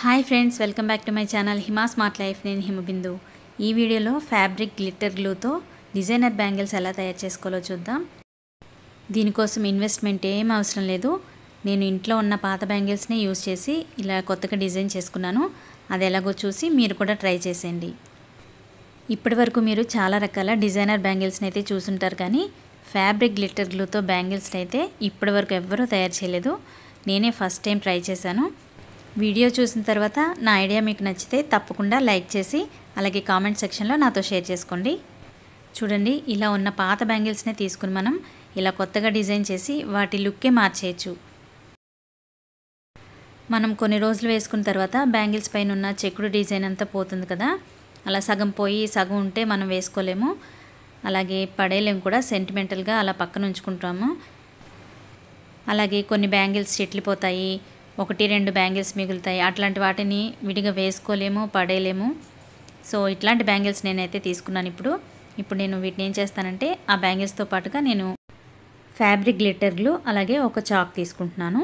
hi friends welcome back to my channel Hima smart life నేను హిమబిందు ఈ వీడియోలో ఫ్యాబ్రిక్ గ్లిట్టర్ గ్లూతో డిజైనర్ బ్యాంగిల్స్ ఎలా తయారు చేసుకోవాలో చూద్దాం దీనికోసం ఇన్వెస్ట్మెంట్ ఏం అవసరం లేదు నేను ఇంట్లో ఉన్న పాత బ్యాంగిల్స్నే యూజ్ చేసి ఇలా కొత్తగా డిజైన్ చేసుకున్నాను అది ఎలాగో చూసి మీరు కూడా ట్రై చేసేయండి ఇప్పటి వరకు మీరు చాలా రకాల డిజైనర్ బ్యాంగిల్స్ని అయితే చూసుంటారు కానీ ఫ్యాబ్రిక్ గ్లిట్టర్ గ్లూతో బ్యాంగిల్స్ని అయితే ఇప్పటి వరకు ఎవ్వరూ తయారు చేయలేదు నేనే ఫస్ట్ టైం ట్రై చేశాను వీడియో చూసిన తర్వాత నా ఐడియా మీకు నచ్చితే తప్పకుండా లైక్ చేసి అలాగే కామెంట్ సెక్షన్లో నాతో షేర్ చేసుకోండి చూడండి ఇలా ఉన్న పాత బ్యాంగిల్స్నే తీసుకుని మనం ఇలా కొత్తగా డిజైన్ చేసి వాటి లుక్కే మార్చేయచ్చు మనం కొన్ని రోజులు వేసుకున్న తర్వాత బ్యాంగిల్స్ పైన ఉన్న చెక్కుడు డిజైన్ అంతా పోతుంది కదా అలా సగం పోయి సగం ఉంటే మనం వేసుకోలేము అలాగే పడేలేము కూడా సెంటిమెంటల్గా అలా పక్కన ఉంచుకుంటాము అలాగే కొన్ని బ్యాంగిల్స్ చెట్లిపోతాయి ఒకటి రెండు బ్యాంగిల్స్ మిగులుతాయి అట్లాంటి వాటిని విడిగా వేసుకోలేము పడేయలేము సో ఇట్లాంటి బ్యాంగిల్స్ నేనైతే తీసుకున్నాను ఇప్పుడు ఇప్పుడు నేను వీటిని ఏం చేస్తానంటే ఆ బ్యాంగిల్స్తో పాటుగా నేను ఫ్యాబ్రిక్ గ్లిట్టర్ అలాగే ఒక చాక్ తీసుకుంటున్నాను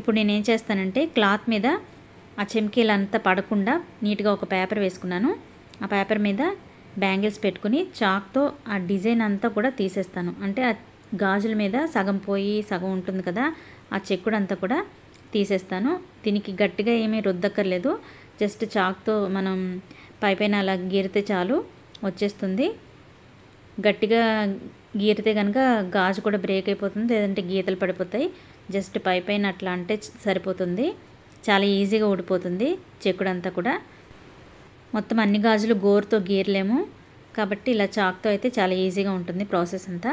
ఇప్పుడు నేను ఏం చేస్తానంటే క్లాత్ మీద ఆ చెమ్కీలు అంతా పడకుండా నీట్గా ఒక పేపర్ వేసుకున్నాను ఆ పేపర్ మీద బ్యాంగిల్స్ పెట్టుకుని చాక్తో ఆ డిజైన్ అంతా కూడా తీసేస్తాను అంటే గాజుల మీద సగం పోయి సగం ఉంటుంది కదా ఆ చెక్కుడు అంతా కూడా తీసేస్తాను దీనికి గట్టిగా ఏమీ రుద్దక్కర్లేదు జస్ట్ చాక్తో మనం పైపైన అలా గీరితే చాలు వచ్చేస్తుంది గట్టిగా గీరితే కనుక గాజు కూడా బ్రేక్ అయిపోతుంది లేదంటే గీతలు పడిపోతాయి జస్ట్ పైపైన అట్లా అంటే సరిపోతుంది చాలా ఈజీగా ఊడిపోతుంది చెక్కుడంతా కూడా మొత్తం అన్ని గాజులు గోరుతో గీరలేము కాబట్టి ఇలా చాక్తో అయితే చాలా ఈజీగా ఉంటుంది ప్రాసెస్ అంతా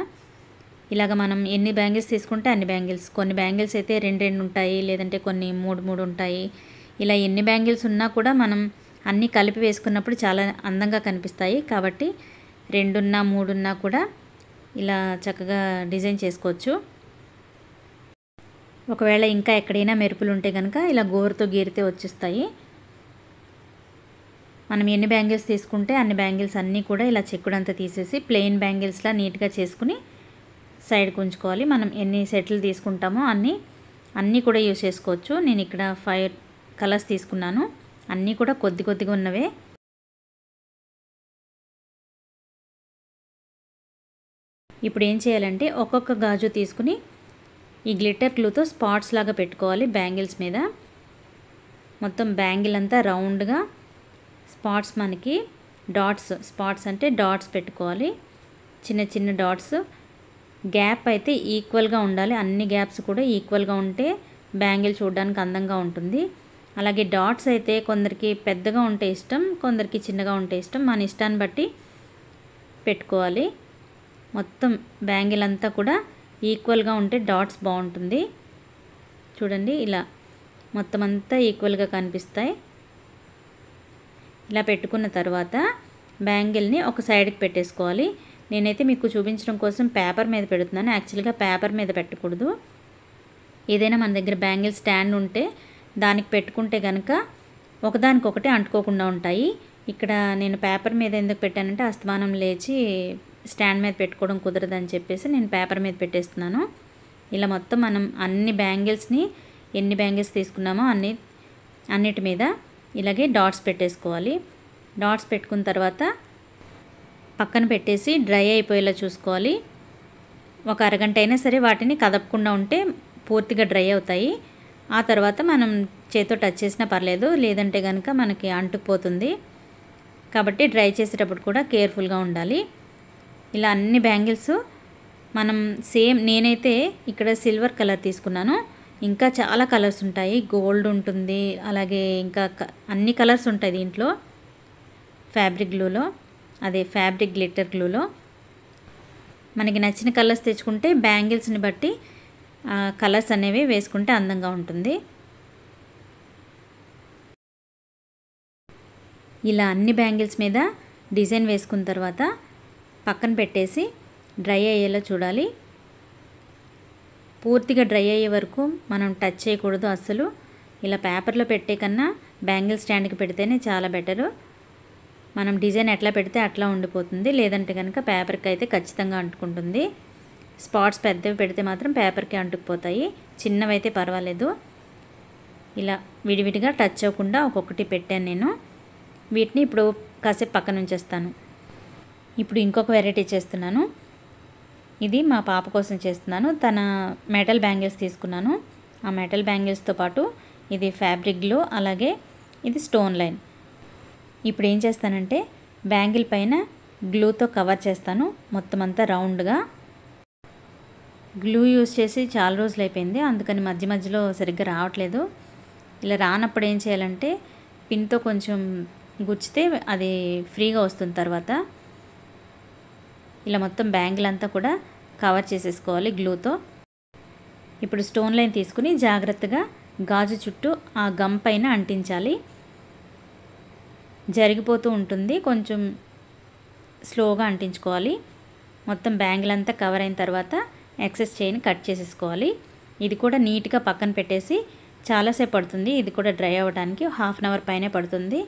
ఇలాగ మనం ఎన్ని బ్యాంగిల్స్ తీసుకుంటే అన్ని బ్యాంగిల్స్ కొన్ని బ్యాంగిల్స్ అయితే రెండు రెండు ఉంటాయి లేదంటే కొన్ని మూడు మూడు ఉంటాయి ఇలా ఎన్ని బ్యాంగిల్స్ ఉన్నా కూడా మనం అన్నీ కలిపి వేసుకున్నప్పుడు చాలా అందంగా కనిపిస్తాయి కాబట్టి రెండున్నా మూడున్నా కూడా ఇలా చక్కగా డిజైన్ చేసుకోవచ్చు ఒకవేళ ఇంకా ఎక్కడైనా మెరుపులు ఉంటే కనుక ఇలా గోరుతో గీరితే వచ్చేస్తాయి మనం ఎన్ని బ్యాంగిల్స్ తీసుకుంటే అన్ని బ్యాంగిల్స్ అన్నీ కూడా ఇలా చెక్కుడంతా తీసేసి ప్లెయిన్ బ్యాంగిల్స్లా నీట్గా చేసుకుని సైడ్కి ఉంచుకోవాలి మనం ఎన్ని సెట్లు తీసుకుంటామో అన్నీ అన్నీ కూడా యూస్ చేసుకోవచ్చు నేను ఇక్కడ ఫైవ్ కలర్స్ తీసుకున్నాను అన్నీ కూడా కొద్ది కొద్దిగా ఉన్నవే ఇప్పుడు ఏం చేయాలంటే ఒక్కొక్క గాజు తీసుకుని ఈ గ్లిటర్ క్లూతో స్పాట్స్ లాగా పెట్టుకోవాలి బ్యాంగిల్స్ మీద మొత్తం బ్యాంగిల్ అంతా రౌండ్గా స్పాట్స్ మనకి డాట్స్ స్పాట్స్ అంటే డాట్స్ పెట్టుకోవాలి చిన్న చిన్న డాట్స్ గ్యాప్ అయితే ఈక్వల్గా ఉండాలి అన్ని గ్యాప్స్ కూడా ఈక్వల్గా ఉంటే బ్యాంగిల్ చూడడానికి అందంగా ఉంటుంది అలాగే డాట్స్ అయితే కొందరికి పెద్దగా ఉంటే ఇష్టం కొందరికి చిన్నగా ఉంటే ఇష్టం మన ఇష్టాన్ని బట్టి పెట్టుకోవాలి మొత్తం బ్యాంగిల్ అంతా కూడా ఈక్వల్గా ఉంటే డాట్స్ బాగుంటుంది చూడండి ఇలా మొత్తం అంతా ఈక్వల్గా కనిపిస్తాయి ఇలా పెట్టుకున్న తర్వాత బ్యాంగిల్ని ఒక సైడ్కి పెట్టేసుకోవాలి నేనైతే మీకు చూపించడం కోసం పేపర్ మీద పెడుతున్నాను యాక్చువల్గా పేపర్ మీద పెట్టకూడదు ఏదైనా మన దగ్గర బ్యాంగిల్ స్టాండ్ ఉంటే దానికి పెట్టుకుంటే కనుక ఒకదానికొకటి అంటుకోకుండా ఉంటాయి ఇక్కడ నేను పేపర్ మీద ఎందుకు పెట్టానంటే అస్తమానం లేచి స్టాండ్ మీద పెట్టుకోవడం కుదరదని చెప్పేసి నేను పేపర్ మీద పెట్టేస్తున్నాను ఇలా మొత్తం మనం అన్ని బ్యాంగిల్స్ని ఎన్ని బ్యాంగిల్స్ తీసుకున్నామో అన్ని అన్నిటి మీద ఇలాగే డాట్స్ పెట్టేసుకోవాలి డాట్స్ పెట్టుకున్న తర్వాత పక్కన పెట్టేసి డ్రై అయిపోయేలా చూసుకోవాలి ఒక అరగంట అయినా సరే వాటిని కదపకుండా ఉంటే పూర్తిగా డ్రై అవుతాయి ఆ తర్వాత మనం చేతితో టచ్ చేసినా పర్లేదు లేదంటే కనుక మనకి అంటుకుపోతుంది కాబట్టి డ్రై చేసేటప్పుడు కూడా కేర్ఫుల్గా ఉండాలి ఇలా అన్ని బ్యాంగిల్స్ మనం సేమ్ నేనైతే ఇక్కడ సిల్వర్ కలర్ తీసుకున్నాను ఇంకా చాలా కలర్స్ ఉంటాయి గోల్డ్ ఉంటుంది అలాగే ఇంకా అన్ని కలర్స్ ఉంటాయి దీంట్లో ఫ్యాబ్రిక్ గ్లూలో అదే ఫ్యాబ్రిక్ గ్లిట్టర్ గ్లూలో మనకి నచ్చిన కలర్స్ తెచ్చుకుంటే బ్యాంగిల్స్ని బట్టి కలర్స్ అనేవి వేసుకుంటే అందంగా ఉంటుంది ఇలా అన్ని బ్యాంగిల్స్ మీద డిజైన్ వేసుకున్న తర్వాత పక్కన పెట్టేసి డ్రై అయ్యేలా చూడాలి పూర్తిగా డ్రై అయ్యే వరకు మనం టచ్ చేయకూడదు అస్సలు ఇలా పేపర్లో పెట్టే కన్నా బ్యాంగిల్ స్టాండ్కి పెడితేనే చాలా బెటరు మనం డిజైన్ ఎట్లా పెడితే అట్లా ఉండిపోతుంది లేదంటే కనుక పేపర్కి అయితే ఖచ్చితంగా అంటుకుంటుంది స్పాట్స్ పెద్దవి పెడితే మాత్రం పేపర్కి అంటుకుపోతాయి చిన్నవైతే పర్వాలేదు ఇలా విడివిడిగా టచ్ అవ్వకుండా ఒక్కొక్కటి పెట్టాను నేను వీటిని ఇప్పుడు కాసేపు పక్కన ఉంచేస్తాను ఇప్పుడు ఇంకొక వెరైటీ చేస్తున్నాను ఇది మా పాప కోసం చేస్తున్నాను తన మెటల్ బ్యాంగిల్స్ తీసుకున్నాను ఆ మెటల్ బ్యాంగిల్స్తో పాటు ఇది ఫ్యాబ్రిక్లో అలాగే ఇది స్టోన్ లైన్ ఇప్పుడు ఏం చేస్తానంటే బ్యాంగిల్ పైన గ్లూతో కవర్ చేస్తాను మొత్తం అంతా రౌండ్గా గ్లూ యూస్ చేసి చాలా రోజులు అయిపోయింది అందుకని మధ్య మధ్యలో సరిగ్గా రావట్లేదు ఇలా రానప్పుడు ఏం చేయాలంటే పిన్తో కొంచెం గుచ్చితే అది ఫ్రీగా వస్తుంది తర్వాత ఇలా మొత్తం బ్యాంగిల్ అంతా కూడా కవర్ చేసేసుకోవాలి గ్లూతో ఇప్పుడు స్టోన్ లైన్ తీసుకుని జాగ్రత్తగా గాజు చుట్టూ ఆ గమ్ పైన అంటించాలి జరిగిపోతూ ఉంటుంది కొంచెం స్లోగా అంటించుకోవాలి మొత్తం బ్యాంగిల్ అంతా కవర్ అయిన తర్వాత ఎక్సెస్ చైన్ కట్ చేసేసుకోవాలి ఇది కూడా నీట్గా పక్కన పెట్టేసి చాలాసేపు పడుతుంది ఇది కూడా డ్రై అవ్వడానికి హాఫ్ అన్ అవర్ పైనే పడుతుంది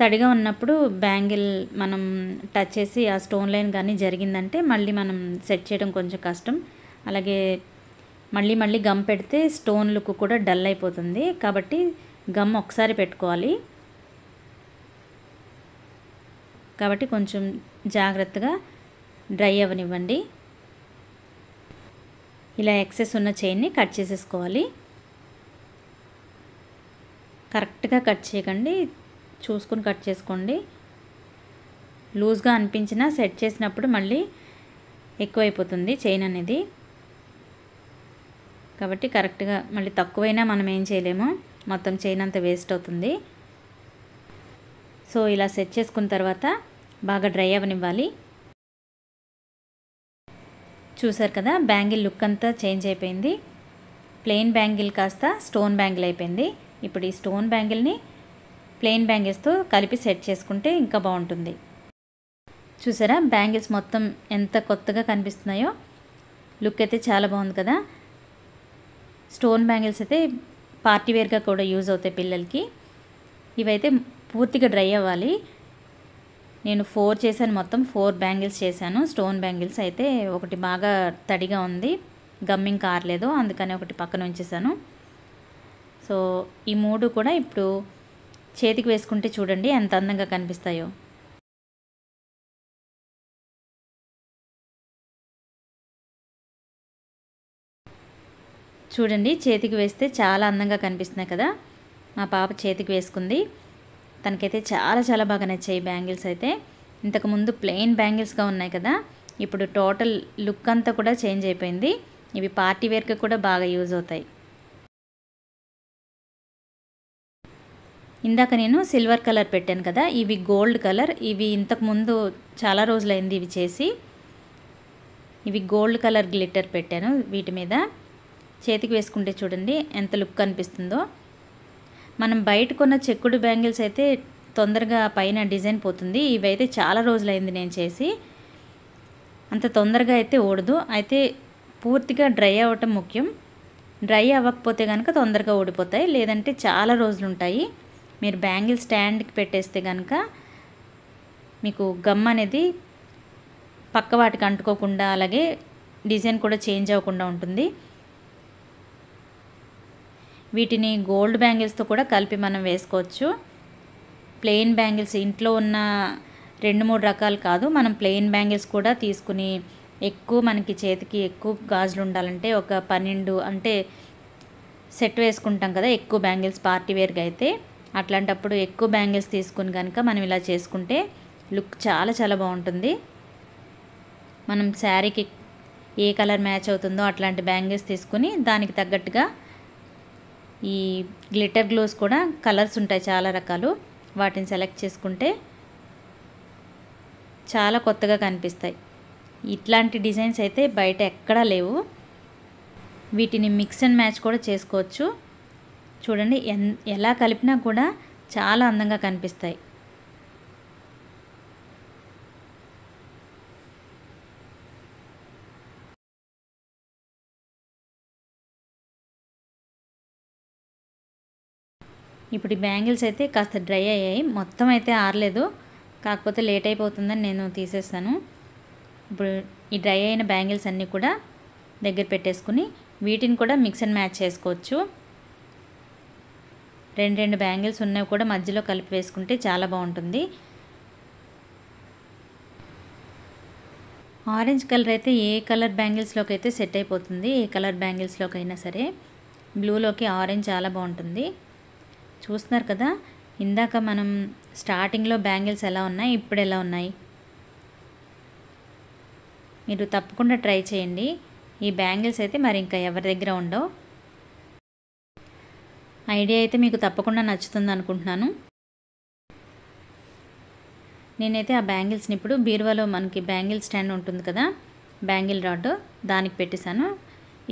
తడిగా ఉన్నప్పుడు బ్యాంగిల్ మనం టచ్ చేసి ఆ స్టోన్ లైన్ కానీ జరిగిందంటే మళ్ళీ మనం సెట్ చేయడం కొంచెం కష్టం అలాగే మళ్ళీ మళ్ళీ గమ్ పెడితే స్టోన్ లుక్ కూడా డల్ అయిపోతుంది కాబట్టి గమ్ ఒకసారి పెట్టుకోవాలి కాబట్టి కొంచెం జాగ్రత్తగా డ్రై అవ్వనివ్వండి ఇలా ఎక్సెస్ ఉన్న చైన్ని కట్ చేసేసుకోవాలి కరెక్ట్గా కట్ చేయకండి చూసుకుని కట్ చేసుకోండి లూజ్గా అనిపించినా సెట్ చేసినప్పుడు మళ్ళీ ఎక్కువైపోతుంది చైన్ అనేది కాబట్టి కరెక్ట్గా మళ్ళీ తక్కువైనా మనం ఏం చేయలేము మొత్తం చైన్ అంతా వేస్ట్ అవుతుంది సో ఇలా సెట్ చేసుకున్న తర్వాత బాగా డ్రై అవ్వనివ్వాలి చూసారు కదా బ్యాంగిల్ లుక్ అంతా చేంజ్ అయిపోయింది ప్లెయిన్ బ్యాంగిల్ కాస్త స్టోన్ బ్యాంగిల్ అయిపోయింది ఇప్పుడు ఈ స్టోన్ బ్యాంగిల్ని ప్లెయిన్ బ్యాంగిల్స్తో కలిపి సెట్ చేసుకుంటే ఇంకా బాగుంటుంది చూసారా బ్యాంగిల్స్ మొత్తం ఎంత కొత్తగా కనిపిస్తున్నాయో లుక్ అయితే చాలా బాగుంది కదా స్టోన్ బ్యాంగిల్స్ అయితే పార్టీవేర్గా కూడా యూజ్ అవుతాయి పిల్లలకి ఇవైతే పూర్తిగా డ్రై అవ్వాలి నేను ఫోర్ చేశాను మొత్తం ఫోర్ బ్యాంగిల్స్ చేశాను స్టోన్ బ్యాంగిల్స్ అయితే ఒకటి బాగా తడిగా ఉంది గమ్మింగ్ కారలేదు అందుకని ఒకటి పక్కన ఉంచేసాను సో ఈ మూడు కూడా ఇప్పుడు చేతికి వేసుకుంటే చూడండి ఎంత అందంగా కనిపిస్తాయో చూడండి చేతికి వేస్తే చాలా అందంగా కనిపిస్తున్నాయి కదా మా పాప చేతికి వేసుకుంది తనకైతే చాలా చాలా బాగా నచ్చాయి బ్యాంగిల్స్ అయితే ఇంతకుముందు ప్లెయిన్ బ్యాంగిల్స్గా ఉన్నాయి కదా ఇప్పుడు టోటల్ లుక్ అంతా కూడా చేంజ్ అయిపోయింది ఇవి పార్టీ వేర్కి కూడా బాగా యూజ్ అవుతాయి ఇందాక నేను సిల్వర్ కలర్ పెట్టాను కదా ఇవి గోల్డ్ కలర్ ఇవి ఇంతకుముందు చాలా రోజులైంది ఇవి చేసి ఇవి గోల్డ్ కలర్ గ్లిట్టర్ పెట్టాను వీటి మీద చేతికి వేసుకుంటే చూడండి ఎంత లుక్ అనిపిస్తుందో మనం బయట కొన్న చెక్కుడు బ్యాంగిల్స్ అయితే తొందరగా పైన డిజైన్ పోతుంది ఇవైతే చాలా రోజులైంది నేను చేసి అంత తొందరగా అయితే ఓడదు అయితే పూర్తిగా డ్రై అవ్వటం ముఖ్యం డ్రై అవ్వకపోతే కనుక తొందరగా ఓడిపోతాయి లేదంటే చాలా రోజులు ఉంటాయి మీరు బ్యాంగిల్ స్టాండ్కి పెట్టేస్తే కనుక మీకు గమ్ అనేది పక్క వాటికి అంటుకోకుండా అలాగే డిజైన్ కూడా చేంజ్ అవ్వకుండా ఉంటుంది వీటిని గోల్డ్ బ్యాంగిల్స్తో కూడా కలిపి మనం వేసుకోవచ్చు ప్లెయిన్ బ్యాంగిల్స్ ఇంట్లో ఉన్న రెండు మూడు రకాలు కాదు మనం ప్లెయిన్ బ్యాంగిల్స్ కూడా తీసుకుని ఎక్కువ మనకి చేతికి ఎక్కువ గాజులు ఉండాలంటే ఒక పన్నెండు అంటే సెట్ వేసుకుంటాం కదా ఎక్కువ బ్యాంగిల్స్ పార్టీ వేర్గా అయితే అట్లాంటప్పుడు ఎక్కువ బ్యాంగిల్స్ తీసుకుని కనుక మనం ఇలా చేసుకుంటే లుక్ చాలా చాలా బాగుంటుంది మనం శారీకి ఏ కలర్ మ్యాచ్ అవుతుందో అట్లాంటి బ్యాంగిల్స్ తీసుకుని దానికి తగ్గట్టుగా ఈ గ్లిటర్ గ్లోస్ కూడా కలర్స్ ఉంటాయి చాలా రకాలు వాటిని సెలెక్ట్ చేసుకుంటే చాలా కొత్తగా కనిపిస్తాయి ఇట్లాంటి డిజైన్స్ అయితే బయట ఎక్కడా లేవు వీటిని మిక్స్ అండ్ మ్యాచ్ కూడా చేసుకోవచ్చు చూడండి ఎలా కలిపినా కూడా చాలా అందంగా కనిపిస్తాయి ఇప్పుడు ఈ బ్యాంగిల్స్ అయితే కాస్త డ్రై అయ్యాయి మొత్తం అయితే ఆరలేదు కాకపోతే లేట్ అయిపోతుందని నేను తీసేస్తాను ఇప్పుడు ఈ డ్రై అయిన బ్యాంగిల్స్ అన్నీ కూడా దగ్గర పెట్టేసుకుని వీటిని కూడా మిక్స్ అండ్ మ్యాచ్ చేసుకోవచ్చు రెండు రెండు బ్యాంగిల్స్ ఉన్నవి కూడా మధ్యలో కలిపి వేసుకుంటే చాలా బాగుంటుంది ఆరెంజ్ కలర్ అయితే ఏ కలర్ బ్యాంగిల్స్లోకి అయితే సెట్ అయిపోతుంది ఏ కలర్ బ్యాంగిల్స్లోకి అయినా సరే బ్లూలోకి ఆరెంజ్ చాలా బాగుంటుంది చూస్తున్నారు కదా ఇందాక మనం స్టార్టింగ్లో బ్యాంగిల్స్ ఎలా ఉన్నాయి ఇప్పుడు ఎలా ఉన్నాయి మీరు తప్పకుండా ట్రై చేయండి ఈ బ్యాంగిల్స్ అయితే మరి ఇంకా ఎవరి దగ్గర ఉండవు ఐడియా అయితే మీకు తప్పకుండా నచ్చుతుంది అనుకుంటున్నాను నేనైతే ఆ బ్యాంగిల్స్ని ఇప్పుడు బీరువాలో మనకి బ్యాంగిల్ స్టాండ్ ఉంటుంది కదా బ్యాంగిల్ రాడ్ దానికి పెట్టేశాను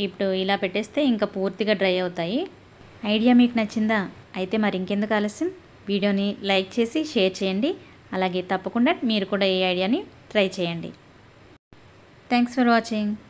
ఇప్పుడు ఇలా పెట్టేస్తే ఇంకా పూర్తిగా డ్రై అవుతాయి ఐడియా మీకు నచ్చిందా అయితే మరి ఇంకెందుకు ఆలస్యం వీడియోని లైక్ చేసి షేర్ చేయండి అలాగే తప్పకుండా మీరు కూడా ఈ ఐడియాని ట్రై చేయండి థ్యాంక్స్ ఫర్ వాచింగ్